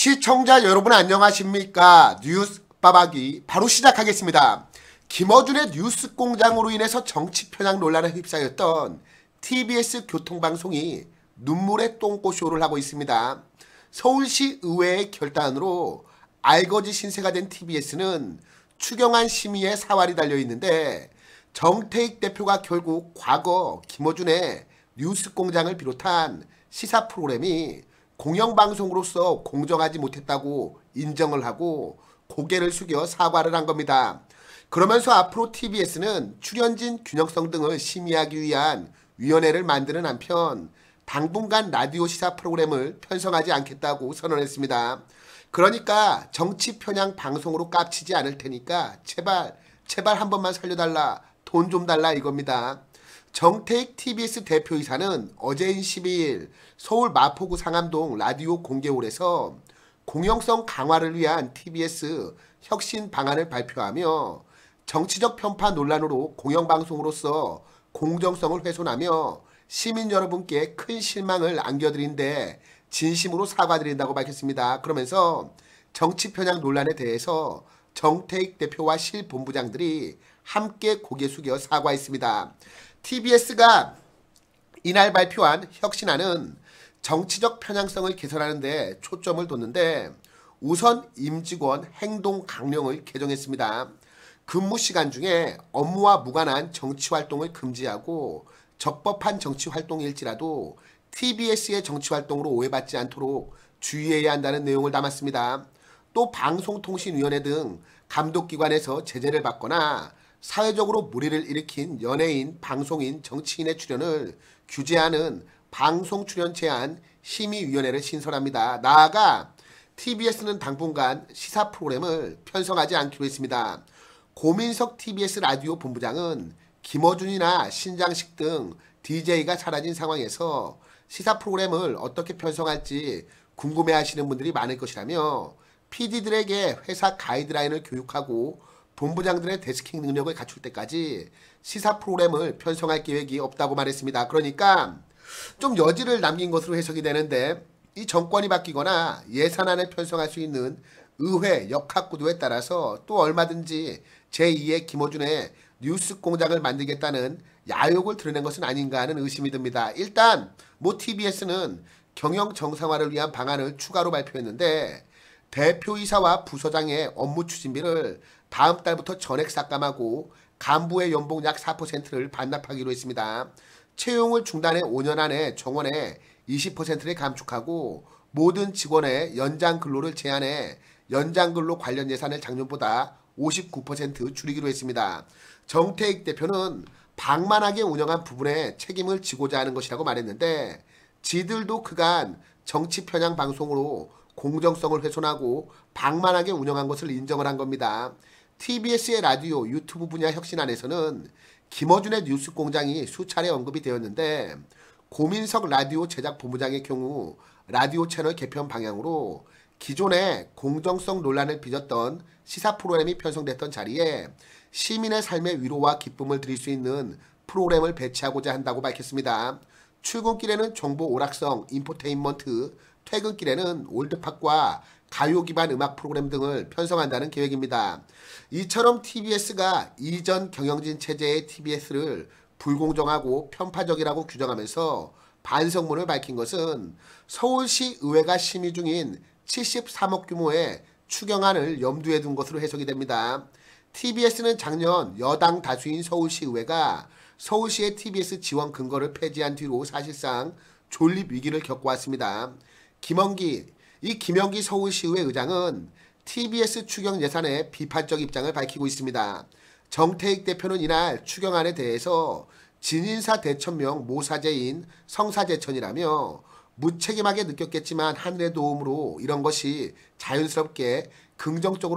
시청자 여러분 안녕하십니까 뉴스 빠박이 바로 시작하겠습니다. 김어준의 뉴스 공장으로 인해서 정치 편향 논란에 휩싸였던 TBS 교통방송이 눈물의 똥꼬쇼를 하고 있습니다. 서울시 의회의 결단으로 알거지 신세가 된 TBS는 추경안 심의에 사활이 달려있는데 정태익 대표가 결국 과거 김어준의 뉴스 공장을 비롯한 시사 프로그램이 공영방송으로서 공정하지 못했다고 인정을 하고 고개를 숙여 사과를 한 겁니다. 그러면서 앞으로 TBS는 출연진 균형성 등을 심의하기 위한 위원회를 만드는 한편 당분간 라디오 시사 프로그램을 편성하지 않겠다고 선언했습니다. 그러니까 정치 편향 방송으로 깝치지 않을 테니까 제발 제발 한 번만 살려달라 돈 좀 달라 이겁니다. 정태익 TBS 대표이사는 어제 12일 서울 마포구 상암동 라디오 공개홀에서 공영성 강화를 위한 TBS 혁신 방안을 발표하며 정치적 편파 논란으로 공영방송으로서 공정성을 훼손하며 시민 여러분께 큰 실망을 안겨드린 데 진심으로 사과드린다고 밝혔습니다. 그러면서 정치 편향 논란에 대해서 정태익 대표와 실 본부장들이 함께 고개 숙여 사과했습니다. TBS가 이날 발표한 혁신안은 정치적 편향성을 개선하는 데 초점을 뒀는데 우선 임직원 행동 강령을 개정했습니다. 근무 시간 중에 업무와 무관한 정치활동을 금지하고 적법한 정치활동일지라도 TBS의 정치활동으로 오해받지 않도록 주의해야 한다는 내용을 담았습니다. 또 방송통신위원회 등 감독기관에서 제재를 받거나 사회적으로 무리를 일으킨 연예인, 방송인, 정치인의 출연을 규제하는 방송 출연 제한 심의위원회를 신설합니다. 나아가 TBS는 당분간 시사 프로그램을 편성하지 않기로 했습니다. 고민석 TBS 라디오 본부장은 김어준이나 신장식 등 DJ가 사라진 상황에서 시사 프로그램을 어떻게 편성할지 궁금해하시는 분들이 많을 것이라며 PD들에게 회사 가이드라인을 교육하고 본부장들의 데스킹 능력을 갖출 때까지 시사 프로그램을 편성할 계획이 없다고 말했습니다. 그러니까 좀 여지를 남긴 것으로 해석이 되는데 이 정권이 바뀌거나 예산안을 편성할 수 있는 의회 역학구도에 따라서 또 얼마든지 제2의 김호준의 뉴스 공장을 만들겠다는 야욕을 드러낸 것은 아닌가 하는 의심이 듭니다. 일단 모 TBS는 경영 정상화를 위한 방안을 추가로 발표했는데 대표이사와 부서장의 업무 추진비를 다음 달부터 전액 삭감하고 간부의 연봉 약 4%를 반납하기로 했습니다. 채용을 중단해 5년 안에 정원의 20%를 감축하고 모든 직원의 연장 근로를 제한해 연장 근로 관련 예산을 작년보다 59% 줄이기로 했습니다. 정태익 대표는 방만하게 운영한 부분에 책임을 지고자 하는 것이라고 말했는데 지들도 그간 정치 편향 방송으로 공정성을 훼손하고 방만하게 운영한 것을 인정을 한 겁니다. TBS의 라디오 유튜브 분야 혁신 안에서는 김어준의 뉴스공장이 수차례 언급이 되었는데 고민석 라디오 제작 본부장의 경우 라디오 채널 개편 방향으로 기존의 공정성 논란을 빚었던 시사 프로그램이 편성됐던 자리에 시민의 삶의 위로와 기쁨을 드릴 수 있는 프로그램을 배치하고자 한다고 밝혔습니다. 출근길에는 정보 오락성, 인포테인먼트, 퇴근길에는 올드팝과 가요 기반 음악 프로그램 등을 편성한다는 계획입니다. 이처럼 TBS가 이전 경영진 체제의 TBS를 불공정하고 편파적이라고 규정하면서 반성문을 밝힌 것은 서울시 의회가 심의 중인 73억 규모의 추경안을 염두에 둔 것으로 해석이 됩니다. TBS는 작년 여당 다수인 서울시 의회가 서울시의 TBS 지원 근거를 폐지한 뒤로 사실상 존립 위기를 겪고 왔습니다. 김원기 이 김영기 서울시의회 의장은 TBS 추경 예산에 비판적 입장을 밝히고 있습니다. 정태익 대표는 이날 추경안에 대해서 진인사 대천명 모사제인 성사제천이라며 무책임하게 느꼈겠지만 하늘의 도움으로 이런 것이 자연스럽게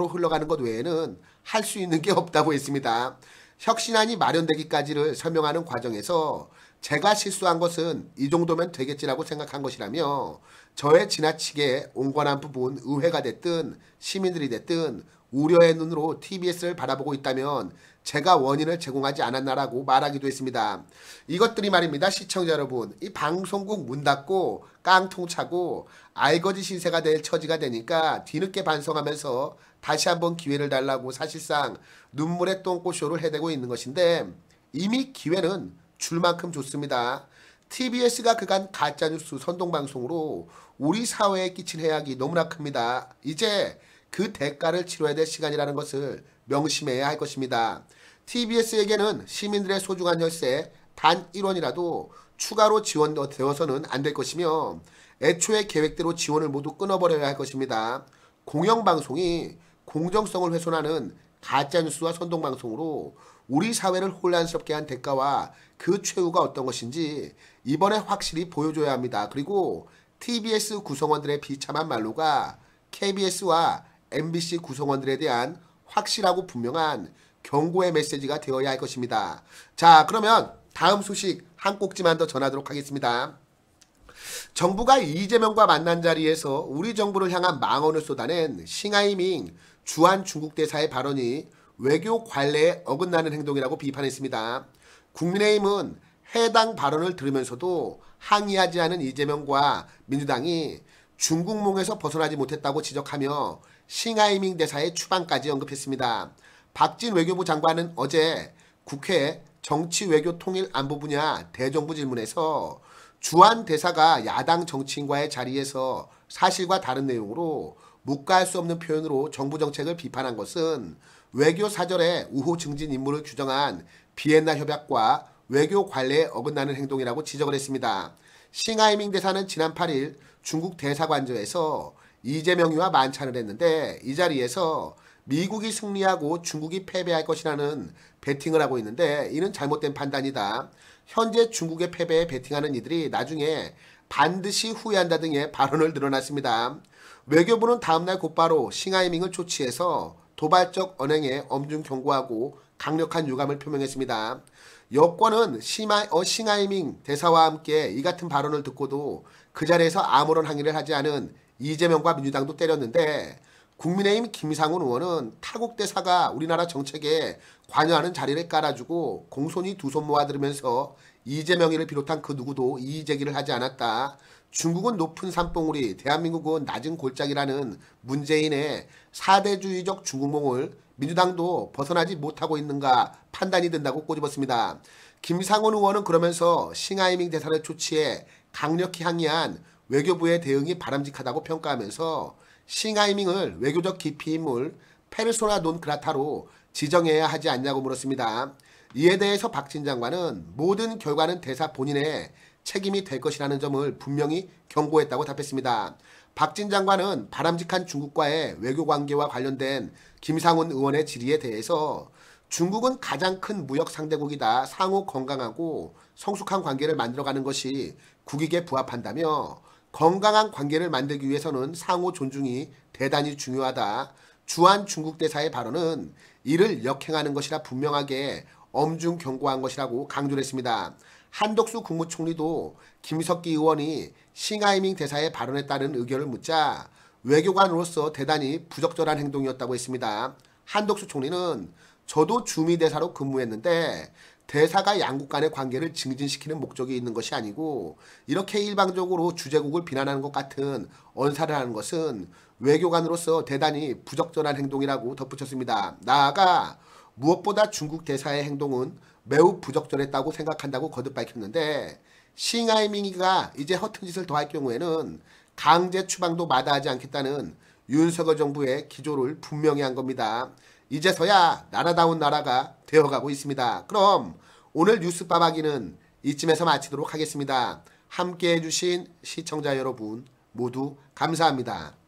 긍정적으로 흘러가는 것 외에는 할 수 있는 게 없다고 했습니다. 혁신안이 마련되기까지를 설명하는 과정에서 제가 실수한 것은 이 정도면 되겠지라고 생각한 것이라며 저의 지나치게 온건한 부분 의회가 됐든 시민들이 됐든 우려의 눈으로 TBS를 바라보고 있다면 제가 원인을 제공하지 않았나라고 말하기도 했습니다. 이것들이 말입니다. 시청자 여러분, 이 방송국 문 닫고 깡통 차고 알거지 신세가 될 처지가 되니까 뒤늦게 반성하면서 다시 한번 기회를 달라고 사실상 눈물의 똥꼬쇼를 해대고 있는 것인데 이미 기회는 줄만큼 좋습니다. TBS가 그간 가짜뉴스 선동방송으로 우리 사회에 끼친 해악이 너무나 큽니다. 이제 그 대가를 치러야 될 시간이라는 것을 명심해야 할 것입니다. TBS에게는 시민들의 소중한 열쇠 단 1원이라도 추가로 지원되어서는 안 될 것이며 애초에 계획대로 지원을 모두 끊어버려야 할 것입니다. 공영방송이 공정성을 훼손하는 가짜뉴스와 선동방송으로 우리 사회를 혼란스럽게 한 대가와 그 최후가 어떤 것인지 이번에 확실히 보여줘야 합니다. 그리고 TBS 구성원들의 비참한 말로가 KBS와 MBC 구성원들에 대한 확실하고 분명한 경고의 메시지가 되어야 할 것입니다. 자, 그러면 다음 소식 한 꼭지만 더 전하도록 하겠습니다. 정부가 이재명과 만난 자리에서 우리 정부를 향한 망언을 쏟아낸 싱하이밍 주한 중국 대사의 발언이 외교 관례에 어긋나는 행동이라고 비판했습니다. 국민의힘은 해당 발언을 들으면서도 항의하지 않은 이재명과 민주당이 중국몽에서 벗어나지 못했다고 지적하며 싱하이밍 대사의 추방까지 언급했습니다. 박진 외교부 장관은 어제 국회 정치 외교 통일 안보 분야 대정부 질문에서 주한 대사가 야당 정치인과의 자리에서 사실과 다른 내용으로 묵과할 수 없는 표현으로 정부 정책을 비판한 것은 외교 사절에 우호 증진 임무를 규정한 비엔나 협약과 외교 관례에 어긋나는 행동이라고 지적을 했습니다. 싱하이밍 대사는 지난 8일 중국 대사관저에서 이재명이와 만찬을 했는데 이 자리에서 미국이 승리하고 중국이 패배할 것이라는 베팅을 하고 있는데 이는 잘못된 판단이다. 현재 중국의 패배에 베팅하는 이들이 나중에 반드시 후회한다 등의 발언을 늘어났습니다. 외교부는 다음날 곧바로 싱하이밍을 조치해서 도발적 언행에 엄중 경고하고 강력한 유감을 표명했습니다. 여권은 시마, 어, 싱하이밍 대사와 함께 이 같은 발언을 듣고도 그 자리에서 아무런 항의를 하지 않은 이재명과 민주당도 때렸는데 국민의힘 김상훈 의원은 타국 대사가 우리나라 정책에 관여하는 자리를 깔아주고 공손히 두 손 모아들으면서 이재명이를 비롯한 그 누구도 이의제기를 하지 않았다. 중국은 높은 산봉우리, 대한민국은 낮은 골짜기라는 문재인의 사대주의적 중국몽을 민주당도 벗어나지 못하고 있는가 판단이 된다고 꼬집었습니다. 김상원 의원은 그러면서 싱하이밍 대사를 조치해 강력히 항의한 외교부의 대응이 바람직하다고 평가하면서 싱하이밍을 외교적 깊이 인물 페르소나 논 그라타로 지정해야 하지 않냐고 물었습니다. 이에 대해서 박진 장관은 모든 결과는 대사 본인의 책임이 될 것이라는 점을 분명히 경고했다고 답했습니다. 박진 장관은 바람직한 중국과의 외교 관계와 관련된 김상훈 의원의 질의에 대해서 중국은 가장 큰 무역 상대국이다. 상호 건강하고 성숙한 관계를 만들어가는 것이 국익에 부합한다며 건강한 관계를 만들기 위해서는 상호 존중이 대단히 중요하다. 주한 중국 대사의 발언은 이를 역행하는 것이라 분명하게 엄중 경고한 것이라고 강조했습니다. 한덕수 국무총리도 김석기 의원이 싱하이밍 대사의 발언에 따른 의견을 묻자 외교관으로서 대단히 부적절한 행동이었다고 했습니다. 한덕수 총리는 저도 주미대사로 근무했는데 대사가 양국 간의 관계를 증진시키는 목적이 있는 것이 아니고 이렇게 일방적으로 주제국을 비난하는 것 같은 언사를 하는 것은 외교관으로서 대단히 부적절한 행동이라고 덧붙였습니다. 나아가 무엇보다 중국 대사의 행동은 매우 부적절했다고 생각한다고 거듭 밝혔는데 싱하이밍이가 이제 허튼 짓을 더할 경우에는 강제 추방도 마다하지 않겠다는 윤석열 정부의 기조를 분명히 한 겁니다. 이제서야 나라다운 나라가 되어가고 있습니다. 그럼 오늘 뉴스 빠박이는 이쯤에서 마치도록 하겠습니다. 함께해 주신 시청자 여러분 모두 감사합니다.